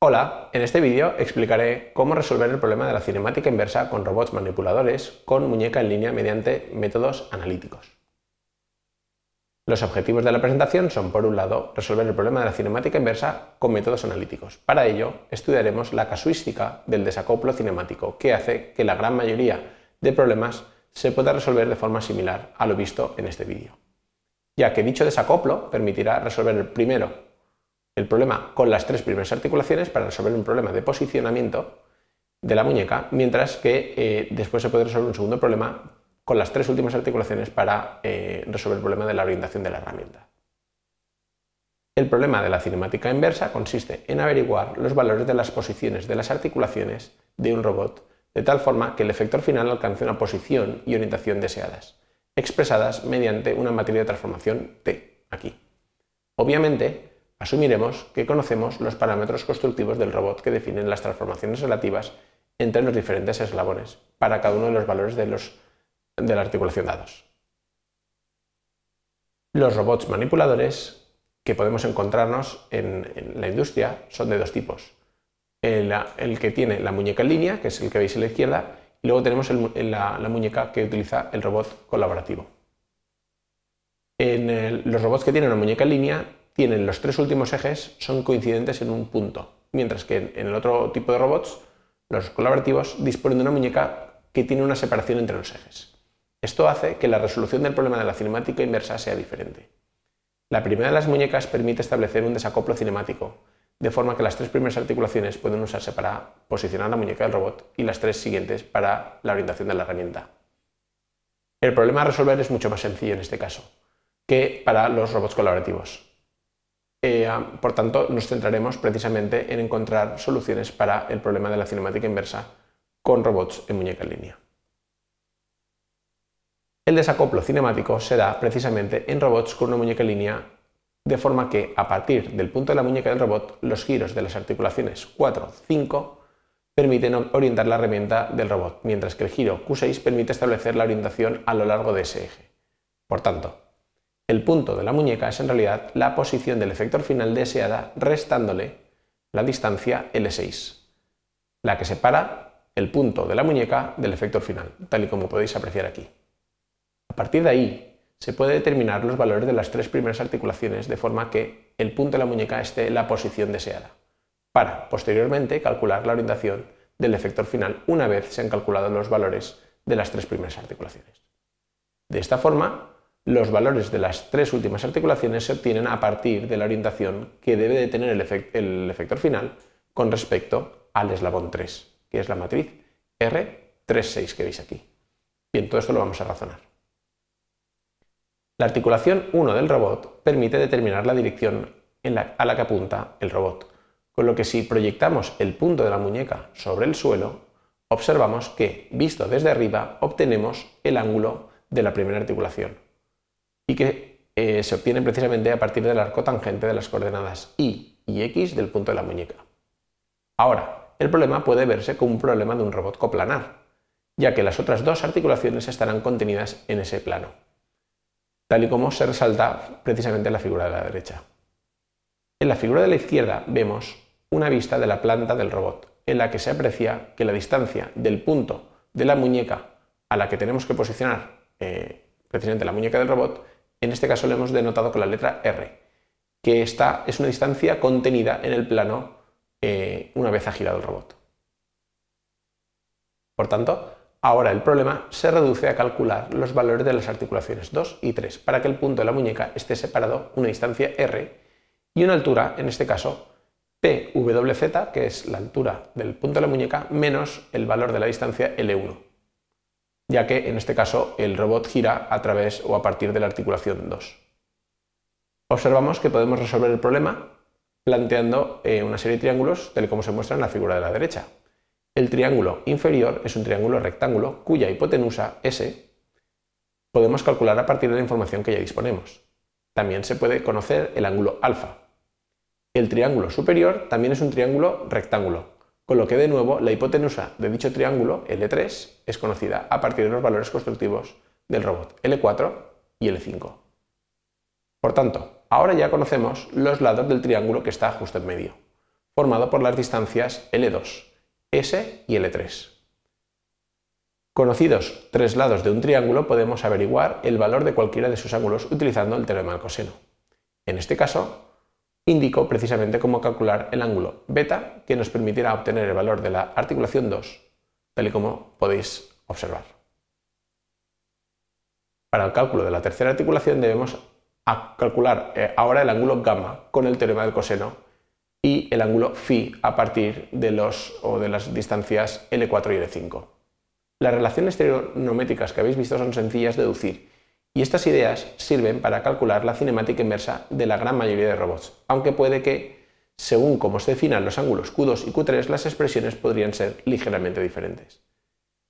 Hola, en este vídeo explicaré cómo resolver el problema de la cinemática inversa con robots manipuladores con muñeca en línea mediante métodos analíticos. Los objetivos de la presentación son, por un lado, resolver el problema de la cinemática inversa con métodos analíticos. Para ello, estudiaremos la casuística del desacoplo cinemático, que hace que la gran mayoría de problemas se pueda resolver de forma similar a lo visto en este vídeo, ya que dicho desacoplo permitirá resolver el primero el problema con las tres primeras articulaciones para resolver un problema de posicionamiento de la muñeca, mientras que eh, después se puede resolver un segundo problema con las tres últimas articulaciones para eh, resolver el problema de la orientación de la herramienta. El problema de la cinemática inversa consiste en averiguar los valores de las posiciones de las articulaciones de un robot, de tal forma que el efector final alcance una posición y orientación deseadas, expresadas mediante una materia de transformación T, aquí. Obviamente, asumiremos que conocemos los parámetros constructivos del robot que definen las transformaciones relativas entre los diferentes eslabones para cada uno de los valores de, los, de la articulación dados. Los robots manipuladores que podemos encontrarnos en, la industria son de dos tipos. El, que tiene la muñeca en línea, que es el que veis a la izquierda, y luego tenemos la, muñeca que utiliza el robot colaborativo. En los robots que tienen una muñeca en línea tienen los tres últimos ejes, son coincidentes en un punto, mientras que en el otro tipo de robots, los colaborativos disponen de una muñeca que tiene una separación entre los ejes. Esto hace que la resolución del problema de la cinemática inversa sea diferente. La primera de las muñecas permite establecer un desacoplo cinemático, de forma que las tres primeras articulaciones pueden usarse para posicionar la muñeca del robot y las tres siguientes para la orientación de la herramienta. El problema a resolver es mucho más sencillo en este caso que para los robots colaborativos. Eh, ah, por tanto, nos centraremos precisamente en encontrar soluciones para el problema de la cinemática inversa con robots en muñeca en línea. El desacoplo cinemático se da precisamente en robots con una muñeca en línea, de forma que a partir del punto de la muñeca del robot, los giros de las articulaciones 4, 5 permiten orientar la herramienta del robot, mientras que el giro Q6 permite establecer la orientación a lo largo de ese eje. Por tanto, el punto de la muñeca es en realidad la posición del efector final deseada restándole la distancia L6, la que separa el punto de la muñeca del efector final, tal y como podéis apreciar aquí. A partir de ahí, se puede determinar los valores de las tres primeras articulaciones de forma que el punto de la muñeca esté en la posición deseada, para posteriormente calcular la orientación del efector final una vez se han calculado los valores de las tres primeras articulaciones. De esta forma, los valores de las tres últimas articulaciones se obtienen a partir de la orientación que debe de tener el, efector final con respecto al eslabón 3, que es la matriz R36 que veis aquí. Bien, todo esto lo vamos a razonar. La articulación 1 del robot permite determinar la dirección a la que apunta el robot, con lo que si proyectamos el punto de la muñeca sobre el suelo, observamos que, visto desde arriba, obtenemos el ángulo de la primera articulación y que eh, se obtienen precisamente a partir del arco tangente de las coordenadas y y x del punto de la muñeca. Ahora, el problema puede verse como un problema de un robot coplanar, ya que las otras dos articulaciones estarán contenidas en ese plano, tal y como se resalta precisamente en la figura de la derecha. En la figura de la izquierda vemos una vista de la planta del robot, en la que se aprecia que la distancia del punto de la muñeca a la que tenemos que posicionar eh, precisamente la muñeca del robot en este caso lo hemos denotado con la letra R, que esta es una distancia contenida en el plano eh, una vez ha girado el robot. Por tanto, ahora el problema se reduce a calcular los valores de las articulaciones 2 y 3 para que el punto de la muñeca esté separado una distancia R y una altura, en este caso, PWZ, que es la altura del punto de la muñeca, menos el valor de la distancia L1 ya que en este caso el robot gira a través o a partir de la articulación 2. Observamos que podemos resolver el problema planteando eh, una serie de triángulos tal como se muestra en la figura de la derecha. El triángulo inferior es un triángulo rectángulo cuya hipotenusa S podemos calcular a partir de la información que ya disponemos. También se puede conocer el ángulo alfa. El triángulo superior también es un triángulo rectángulo con lo que de nuevo la hipotenusa de dicho triángulo, L3, es conocida a partir de los valores constructivos del robot L4 y L5. Por tanto, ahora ya conocemos los lados del triángulo que está justo en medio, formado por las distancias L2, S y L3. Conocidos tres lados de un triángulo, podemos averiguar el valor de cualquiera de sus ángulos utilizando el teorema del coseno. En este caso, indicó precisamente cómo calcular el ángulo beta que nos permitirá obtener el valor de la articulación 2, tal y como podéis observar. Para el cálculo de la tercera articulación debemos calcular eh, ahora el ángulo gamma con el teorema del coseno y el ángulo phi a partir de, los, o de las distancias L4 y L5. Las relaciones trigonométricas que habéis visto son sencillas de deducir y estas ideas sirven para calcular la cinemática inversa de la gran mayoría de robots, aunque puede que, según cómo se definan los ángulos Q2 y Q3, las expresiones podrían ser ligeramente diferentes.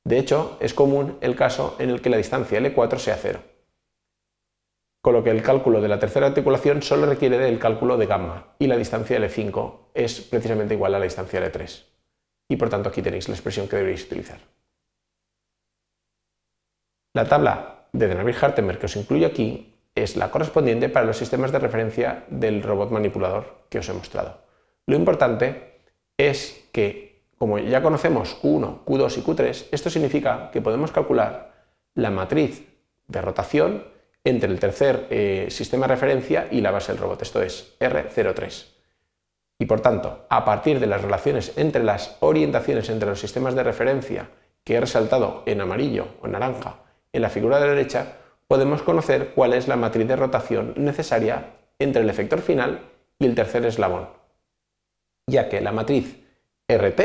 De hecho, es común el caso en el que la distancia L4 sea cero, con lo que el cálculo de la tercera articulación solo requiere del cálculo de gamma y la distancia L5 es precisamente igual a la distancia L3. Y por tanto aquí tenéis la expresión que deberéis utilizar. La tabla de Denavir Hartemer que os incluyo aquí es la correspondiente para los sistemas de referencia del robot manipulador que os he mostrado. Lo importante es que, como ya conocemos Q1, Q2 y Q3, esto significa que podemos calcular la matriz de rotación entre el tercer eh, sistema de referencia y la base del robot, esto es R03. Y por tanto, a partir de las relaciones entre las orientaciones entre los sistemas de referencia que he resaltado en amarillo o naranja en la figura de la derecha, podemos conocer cuál es la matriz de rotación necesaria entre el efector final y el tercer eslabón, ya que la matriz RT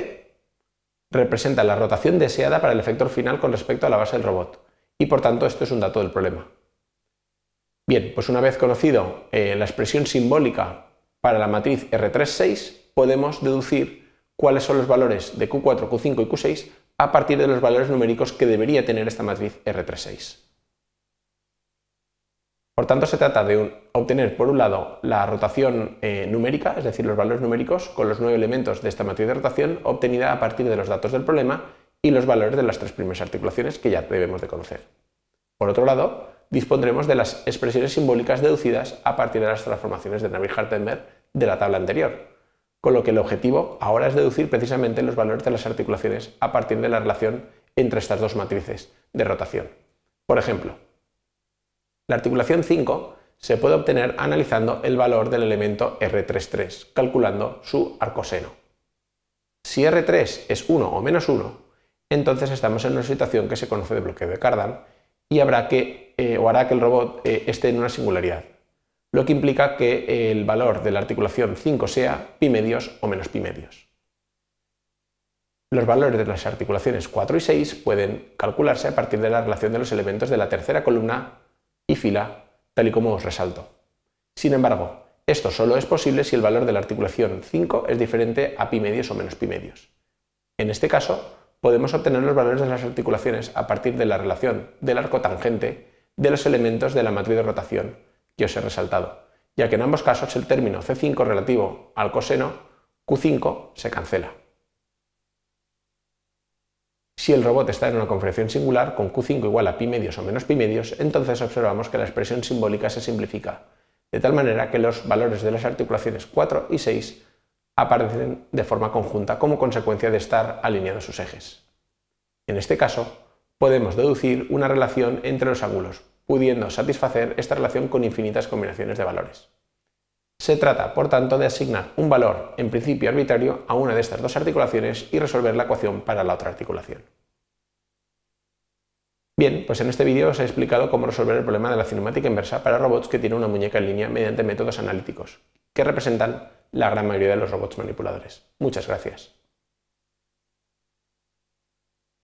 representa la rotación deseada para el efector final con respecto a la base del robot, y por tanto esto es un dato del problema. Bien, pues una vez conocido eh, la expresión simbólica para la matriz R36, podemos deducir cuáles son los valores de Q4, Q5 y Q6 a partir de los valores numéricos que debería tener esta matriz R36. Por tanto, se trata de obtener, por un lado, la rotación eh, numérica, es decir, los valores numéricos con los nueve elementos de esta matriz de rotación obtenida a partir de los datos del problema y los valores de las tres primeras articulaciones que ya debemos de conocer. Por otro lado, dispondremos de las expresiones simbólicas deducidas a partir de las transformaciones de Navier-Hartenberg de la tabla anterior, con lo que el objetivo ahora es deducir precisamente los valores de las articulaciones a partir de la relación entre estas dos matrices de rotación. Por ejemplo, la articulación 5 se puede obtener analizando el valor del elemento R33, calculando su arcoseno. Si R3 es 1 o menos 1, entonces estamos en una situación que se conoce de bloqueo de Cardan y habrá que, eh, o hará que el robot eh, esté en una singularidad lo que implica que el valor de la articulación 5 sea pi medios o menos pi medios. Los valores de las articulaciones 4 y 6 pueden calcularse a partir de la relación de los elementos de la tercera columna y fila, tal y como os resalto. Sin embargo, esto solo es posible si el valor de la articulación 5 es diferente a pi medios o menos pi medios. En este caso, podemos obtener los valores de las articulaciones a partir de la relación del arco tangente de los elementos de la matriz de rotación que os he resaltado, ya que en ambos casos el término C5 relativo al coseno Q5 se cancela. Si el robot está en una configuración singular con Q5 igual a pi medios o menos pi medios, entonces observamos que la expresión simbólica se simplifica, de tal manera que los valores de las articulaciones 4 y 6 aparecen de forma conjunta como consecuencia de estar alineados sus ejes. En este caso, podemos deducir una relación entre los ángulos pudiendo satisfacer esta relación con infinitas combinaciones de valores. Se trata, por tanto, de asignar un valor, en principio arbitrario, a una de estas dos articulaciones y resolver la ecuación para la otra articulación. Bien, pues en este vídeo os he explicado cómo resolver el problema de la cinemática inversa para robots que tienen una muñeca en línea mediante métodos analíticos, que representan la gran mayoría de los robots manipuladores. Muchas gracias.